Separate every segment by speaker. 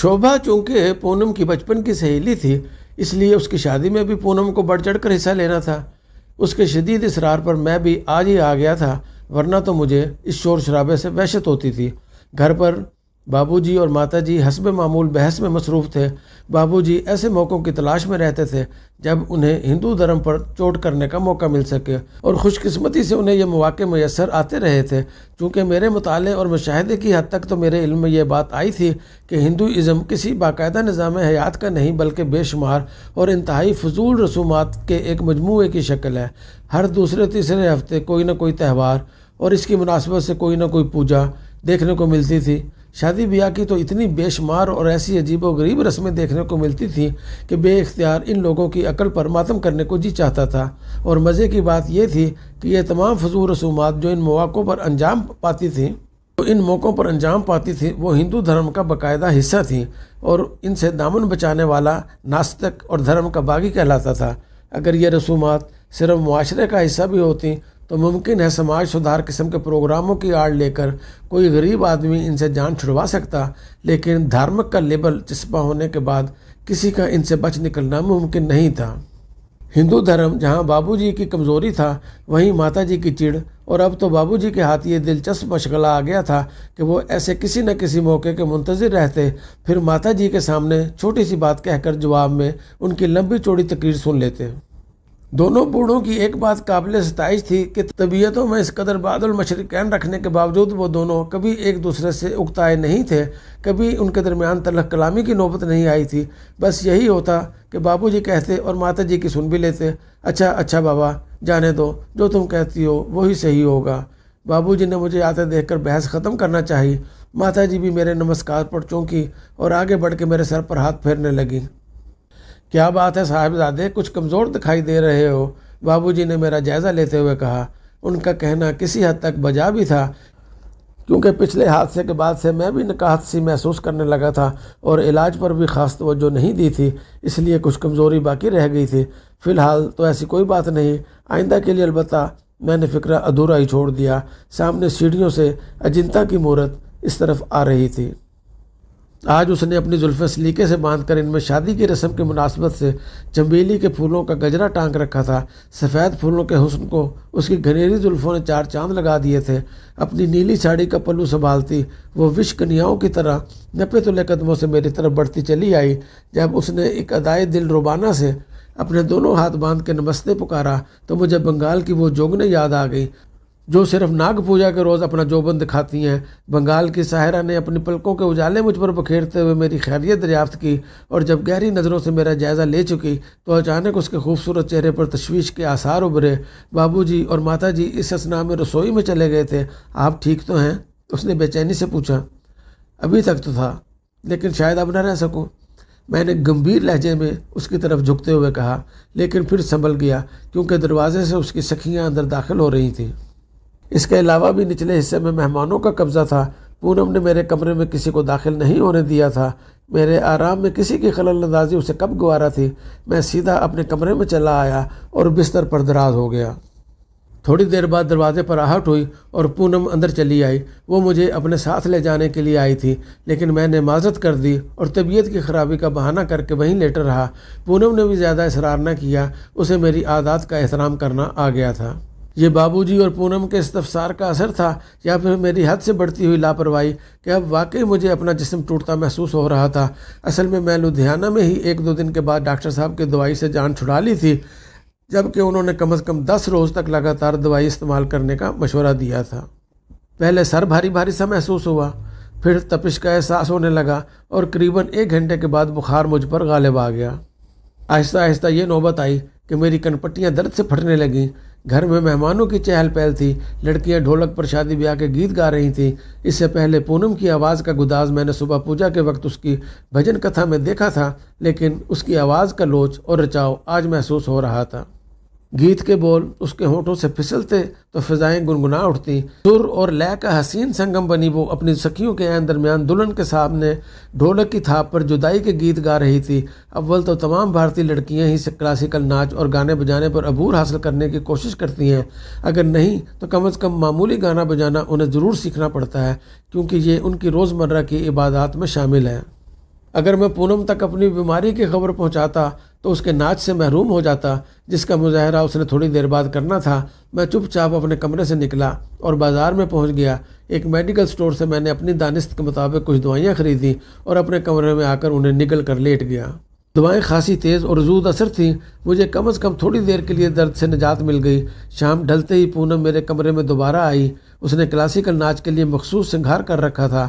Speaker 1: शोभा चूंकि पूनम की बचपन की सहेली थी इसलिए उसकी शादी में भी पूनम को बढ़ चढ़ कर हिस्सा लेना था उसके शदीद इसरार पर मैं भी आज ही आ गया था वरना तो मुझे इस शोर शराबे से वहशत होती थी घर पर बाबूजी और माताजी हसब मामूल बहस में मसरूफ़ थे बाबूजी ऐसे मौक़ों की तलाश में रहते थे जब उन्हें हिंदू धर्म पर चोट करने का मौका मिल सके और खुशकस्मती से उन्हें ये मौाक़े मैसर आते रहे थे चूँकि मेरे मताले और मुशाहदे की हद तक तो मेरे इल्म में यह बात आई थी कि हिंदुज़म किसी बाकायदा निज़ाम हयात का नहीं बल्कि बेशुमार और इंतहाई फजूल रसूमा के एक मजमू की शक्ल है हर दूसरे तीसरे हफ्ते कोई ना कोई त्यौहार और इसकी मुनासबत से कोई ना कोई पूजा देखने को मिलती थी शादी ब्याह की तो इतनी बेशुमार और ऐसी अजीब व गरीब रस्में देखने को मिलती थी कि बेख्तियार इन लोगों की अकल पर मातम करने को जी चाहता था और मज़े की बात यह थी कि ये तमाम फजूल रसूमात जो इन मौक़ों पर अंजाम पाती थी तो इन मौक़ों पर अंजाम पाती थी वो हिंदू धर्म का बाकायदा हिस्सा थी और इनसे दामन बचाने वाला नास्तक और धर्म का बागी कहलाता था अगर ये रसूमात सिर्फ माशरे का हिस्सा भी होती तो मुमकिन है समाज सुधार किस्म के प्रोग्रामों की आड़ लेकर कोई गरीब आदमी इनसे जान छुड़वा सकता लेकिन धार्मिक का लेबल चस्पा होने के बाद किसी का इनसे बच निकलना मुमकिन नहीं था हिंदू धर्म जहाँ बाबूजी की कमज़ोरी था वहीं माताजी की चिड़ और अब तो बाबूजी के हाथ ये दिलचस्प मशगला आ गया था कि वो ऐसे किसी न किसी मौके के मुंतज़र रहते फिर माताजी के सामने छोटी सी बात कहकर जवाब में उनकी लंबी चौड़ी तकरीर सुन लेते दोनों बूढ़ों की एक बात काबिल सताइश थी कि तबीयतों में इस कदर बादल कैन रखने के बावजूद वो दोनों कभी एक दूसरे से उगताए नहीं थे कभी उनके दरमियान तलख कलामी की नौबत नहीं आई थी बस यही होता कि बाबूजी कहते और माता जी की सुन भी लेते अच्छा अच्छा बाबा जाने दो जो तुम कहती हो वही सही होगा बाबू ने मुझे आते देख बहस ख़त्म करना चाहिए माता जी भी मेरे नमस्कार पर चौंकी और आगे बढ़ के मेरे सर पर हाथ फेरने लगी क्या बात है साहबजादे कुछ कमज़ोर दिखाई दे रहे हो बाबूजी ने मेरा जायज़ा लेते हुए कहा उनका कहना किसी हद तक बजा भी था क्योंकि पिछले हादसे के बाद से मैं भी निकाहत सी महसूस करने लगा था और इलाज पर भी ख़ास तोज्जो नहीं दी थी इसलिए कुछ कमज़ोरी बाकी रह गई थी फ़िलहाल तो ऐसी कोई बात नहीं आइंदा के लिए अलबत् मैंने फ़िक्रा अधूरा ही छोड़ दिया सामने सीढ़ियों से अजिंता की मूर्त इस तरफ आ रही थी आज उसने अपनी जुल्फ़ें सलीके से बांधकर इनमें शादी की रस्म के मुनासबत से चमेली के फूलों का गजरा टांग रखा था सफ़ेद फूलों के हुसन को उसकी घनेरी जुल्फ़ों ने चार चांद लगा दिए थे अपनी नीली साड़ी का पल्लू संभालती वो विश्वकनियाओं की तरह नपे तुले कदमों से मेरी तरफ बढ़ती चली आई जब उसने एक अदाए दिल रुबाना से अपने दोनों हाथ बांध के नमस्ते पुकारा तो मुझे बंगाल की वो जोगने याद आ गई जो सिर्फ नाग पूजा के रोज़ अपना जोबन दिखाती हैं बंगाल की साहरा ने अपनी पलकों के उजाले मुझ पर बखेरते हुए मेरी खैरियत दरियाफ्त की और जब गहरी नज़रों से मेरा जायज़ा ले चुकी तो अचानक उसके खूबसूरत चेहरे पर तशवीश के आसार उभरे बाबूजी और माताजी इस असना में रसोई में चले गए थे आप ठीक तो हैं उसने बेचैनी से पूछा अभी तक तो था लेकिन शायद अब ना रह सकूँ मैंने गंभीर लहजे में उसकी तरफ झुकते हुए कहा लेकिन फिर संभल गया क्योंकि दरवाजे से उसकी सखियाँ अंदर दाखिल हो रही थीं इसके अलावा भी निचले हिस्से में मेहमानों का कब्ज़ा था पूनम ने मेरे कमरे में किसी को दाखिल नहीं होने दिया था मेरे आराम में किसी की अंदाजी उसे कब गुवारा थी मैं सीधा अपने कमरे में चला आया और बिस्तर पर दराज हो गया थोड़ी देर बाद दरवाजे पर आहट हुई और पूनम अंदर चली आई वो मुझे अपने साथ ले जाने के लिए आई थी लेकिन मैंने माजत कर दी और तबीयत की खराबी का बहाना करके वहीं लेटर रहा पूनम ने भी ज़्यादा इसरार न किया उसे मेरी आदात का एहतराम करना आ गया था ये बाबूजी और पूनम के इस्तफसार का असर था या फिर मेरी हद से बढ़ती हुई लापरवाही कि अब वाकई मुझे अपना जिसम टूटता महसूस हो रहा था असल में मैं लुधियाना में ही एक दो दिन के बाद डॉक्टर साहब की दवाई से जान छुड़ा ली थी जबकि उन्होंने कम अज़ कम दस रोज़ तक लगातार दवाई इस्तेमाल करने का मशवरा दिया था पहले सर भारी भारी सा महसूस हुआ फिर तपिश का एहसास होने लगा और करीबन एक घंटे के बाद बुखार मुझ पर गालिब आ गया आहिस्ता आहिस्ता ये नौबत आई कि मेरी कनपट्टियाँ दर्द से फटने लगीं घर में मेहमानों की चहल पहल थी लड़कियां ढोलक पर शादी ब्याह के गीत गा रही थीं इससे पहले पूनम की आवाज़ का गुदाज मैंने सुबह पूजा के वक्त उसकी भजन कथा में देखा था लेकिन उसकी आवाज़ का लोच और रचाव आज महसूस हो रहा था गीत के बोल उसके होठों से फिसलते तो फिजाएं गुनगुना उठती सुर और लय का हसीन संगम बनी वो अपनी सखियों के आयन दरमियान दुल्हन के सामने ढोलक की थाप पर जुदाई के गीत गा रही थी अव्वल तो तमाम भारतीय लड़कियां ही क्लासिकल नाच और गाने बजाने पर अबूर हासिल करने की कोशिश करती हैं अगर नहीं तो कम अज़ कम मामूली गाना बजाना उन्हें ज़रूर सीखना पड़ता है क्योंकि ये उनकी रोज़मर्रा की इबादत में शामिल है अगर मैं पूनम तक अपनी बीमारी की खबर पहुंचाता तो उसके नाच से महरूम हो जाता जिसका मुजाहरा उसने थोड़ी देर बाद करना था मैं चुपचाप अपने कमरे से निकला और बाज़ार में पहुंच गया एक मेडिकल स्टोर से मैंने अपनी दानिस्त के मुताबिक कुछ दवाइयाँ ख़रीदी और अपने कमरे में आकर उन्हें निकल कर लेट गया दवाएँ खासी तेज़ और जूद असर थीं मुझे कम अज़ कम थोड़ी देर के लिए दर्द से निजात मिल गई शाम ढलते ही पूनम मेरे कमरे में दोबारा आई उसने क्लासिकल नाच के लिए मखसूस सिंगार कर रखा था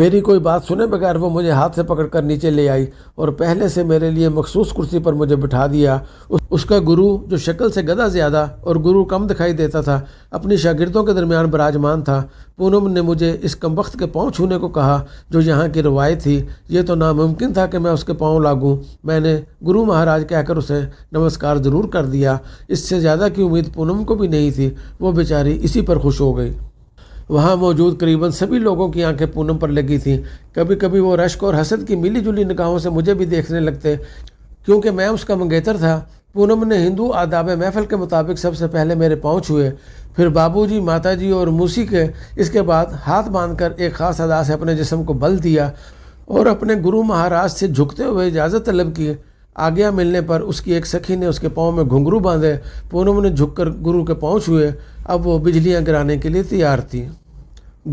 Speaker 1: मेरी कोई बात सुने बगैर वो मुझे हाथ से पकड़कर नीचे ले आई और पहले से मेरे लिए मखसूस कुर्सी पर मुझे बिठा दिया उस उसका गुरु जो शक्ल से गदा ज़्यादा और गुरु कम दिखाई देता था अपनी शागिदों के दरमियान बराजमान था पूनम ने मुझे इस कम वक्त के पाँव छूने को कहा जो यहाँ की रवायत थी ये तो नामुमकिन था कि मैं उसके पाँव लागूँ मैंने गुरु महाराज कहकर उसे नमस्कार ज़रूर कर दिया इससे ज़्यादा की उम्मीद पूनम को भी नहीं थी वो बेचारी इसी पर खुश हो गई वहाँ मौजूद करीबन सभी लोगों की आंखें पूनम पर लगी थीं कभी कभी वो रश्क और हसद की मिली जुली निगाहों से मुझे भी देखने लगते क्योंकि मैं उसका मंगेतर था पूनम ने हिंदू आदाब महफल के मुताबिक सबसे पहले मेरे पाँव छुए फिर बाबूजी, माताजी और मूसी के इसके बाद हाथ बांधकर एक ख़ास अदा से अपने जिसम को बल दिया और अपने गुरु महाराज से झुकते हुए इजाज़त तलब किए आज्ञा मिलने पर उसकी एक सखी ने उसके पाँव में घुंघरू बांधे पूनम ने झुककर गुरु के पाँव छुए अब वो बिजलियाँ गिराने के लिए तैयार थी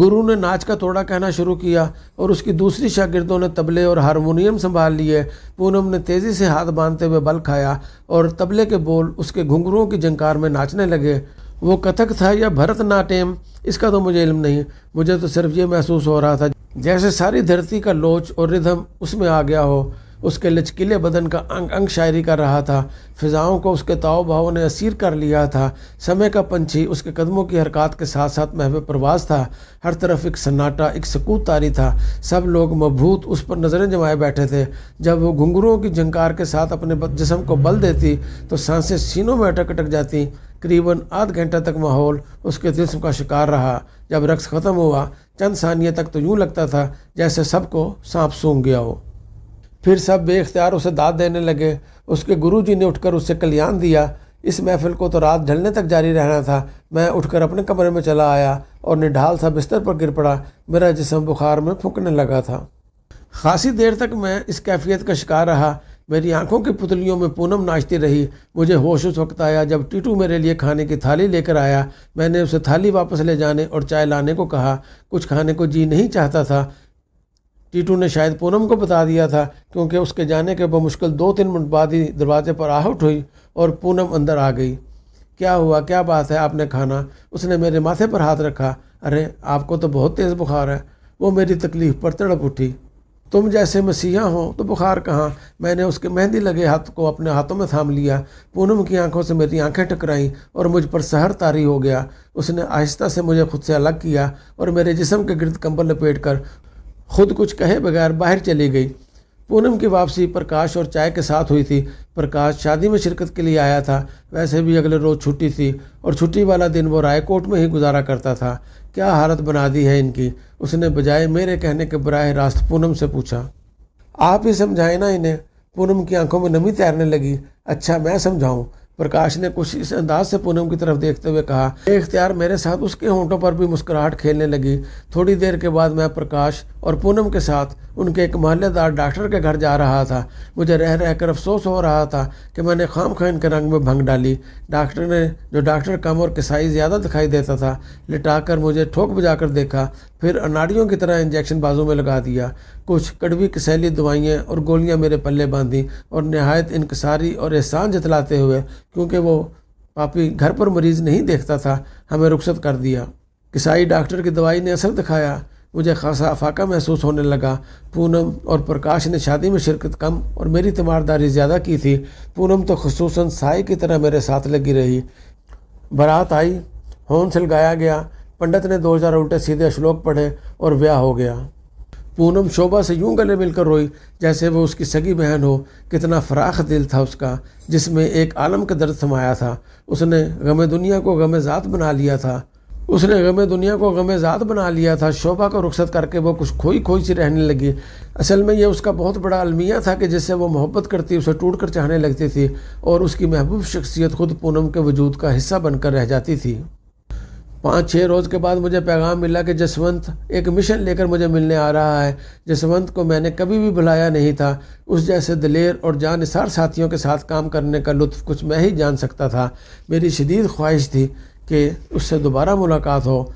Speaker 1: गुरु ने नाच का तोड़ा कहना शुरू किया और उसकी दूसरी शागिर्दों ने तबले और हारमोनियम संभाल लिए पूनम ने तेज़ी से हाथ बांधते हुए बल खाया और तबले के बोल उसके घुंघरुओं की जंकार में नाचने लगे वो कथक था या भरतनाट्यम इसका तो मुझे इल्म नहीं मुझे तो सिर्फ ये महसूस हो रहा था जैसे सारी धरती का लोच और रिधम उसमें आ गया हो उसके लचकीले बदन का अंग अंग शायरी कर रहा था फिजाओं को उसके ताव भाव ने असीर कर लिया था समय का पंछी उसके कदमों की हरकत के साथ साथ महब प्रवास था हर तरफ एक सन्नाटा एक सकूत तारी था सब लोग मभूत उस पर नज़रें जमाए बैठे थे जब वो घुंघरुओं की झंकार के साथ अपने जिसम को बल देती तो सांसें सीनों में अटक अटक जाती करीबन आध घंटा तक माहौल उसके जिसम का शिकार रहा जब रक्स ख़त्म हुआ चंद सानिया तक तो यूँ लगता था जैसे सबको सांप सूंघ गया हो फिर सब बेख्तियार उसे दाद देने लगे उसके गुरुजी ने उठकर उससे कल्याण दिया इस महफिल को तो रात ढलने तक जारी रहना था मैं उठकर अपने कमरे में चला आया और निढाल सा बिस्तर पर गिर पड़ा मेरा जिसम बुखार में फूकने लगा था खासी देर तक मैं इस कैफियत का शिकार रहा मेरी आंखों की पुतलियों में पूनम नाचती रही मुझे होश उस वक्त आया जब टीटू मेरे लिए खाने की थाली लेकर आया मैंने उसे थाली वापस ले जाने और चाय लाने को कहा कुछ खाने को जी नहीं चाहता था टीटू ने शायद पूनम को बता दिया था क्योंकि उसके जाने के बमुश्किल दो तीन मिनट बाद ही दरवाजे पर आहट हुई और पूनम अंदर आ गई क्या हुआ क्या बात है आपने खाना उसने मेरे माथे पर हाथ रखा अरे आपको तो बहुत तेज़ बुखार है वो मेरी तकलीफ़ पर तड़प उठी तुम जैसे मसीहा हो तो बुखार कहाँ मैंने उसके मेहंदी लगे हाथ को अपने हाथों में थाम लिया पूनम की आंखों से मेरी आंखें टकराई और मुझ पर सहर तारी हो गया उसने आहिस्ता से मुझे खुद से अलग किया और मेरे जिसम के गिरद कंबल लपेट कर खुद कुछ कहे बगैर बाहर चली गई पूनम की वापसी प्रकाश और चाय के साथ हुई थी प्रकाश शादी में शिरकत के लिए आया था वैसे भी अगले रोज़ छुट्टी थी और छुट्टी वाला दिन वो रायकोट में ही गुजारा करता था क्या हालत बना दी है इनकी उसने बजाय मेरे कहने के बरह रास्त पूनम से पूछा आप ही समझाए ना इन्हें पूनम की आंखों में नमी तैरने लगी अच्छा मैं समझाऊँ प्रकाश ने कुछ इस अंदाज से पूनम की तरफ देखते हुए कहा इख्तियार मेरे साथ उसके होंठों पर भी मुस्कुराहट खेलने लगी थोड़ी देर के बाद मैं प्रकाश और पूनम के साथ उनके एक महल्लेदार डॉक्टर के घर जा रहा था मुझे रह रह कर अफसोस हो रहा था कि मैंने खाम खान के रंग में भंग डाली डॉक्टर ने जो डॉक्टर कम और किसाई ज़्यादा दिखाई देता था लिटा कर मुझे ठोक बजा कर देखा फिर अनाड़ियों की तरह इंजेक्शन बाजू में लगा दिया कुछ कड़वी कसैली दवाइयाँ और गोलियाँ मेरे पल्ले बांधी और नहायत इनकसारी और एहसान जतलाते हुए क्योंकि वो पापी घर पर मरीज़ नहीं देखता था हमें रुखसत कर दिया किसाई डॉक्टर की दवाई ने असर दिखाया मुझे खासा अफाका महसूस होने लगा पूनम और प्रकाश ने शादी में शिरकत कम और मेरी तीमारदारी ज़्यादा की थी पूनम तो खसूस साय की तरह मेरे साथ लगी रही बारात आई होन सिलगाया गया पंडित ने दो हज़ार उल्टे सीधे श्लोक पढ़े और ब्याह हो गया पूनम शोभा से यूं गले मिलकर रोई जैसे वो उसकी सगी बहन हो कितना फराख दिल था उसका जिसमें एक आलम का दर्द समाया था उसने गम दुनिया को गम ज़ात बना लिया था उसने गम दुनिया को गम ज़ात बना लिया था शोभा को रुखसत करके वो कुछ खोई खोई सी रहने लगी असल में ये उसका बहुत बड़ा अलमिया था कि जिससे वो मोहब्बत करती उसे टूट कर चाहने लगती थी और उसकी महबूब शख्सियत खुद पूनम के वजूद का हिस्सा बनकर रह जाती थी पाँच छः रोज़ के बाद मुझे पैगाम मिला कि जसवंत एक मिशन लेकर मुझे मिलने आ रहा है जसवंत को मैंने कभी भी भुलाया नहीं था उस जैसे दलेर और जानसार साथियों के साथ काम करने का लुत्फ कुछ मैं ही जान सकता था मेरी शदीद ख्वाहिश थी कि उससे दोबारा मुलाकात हो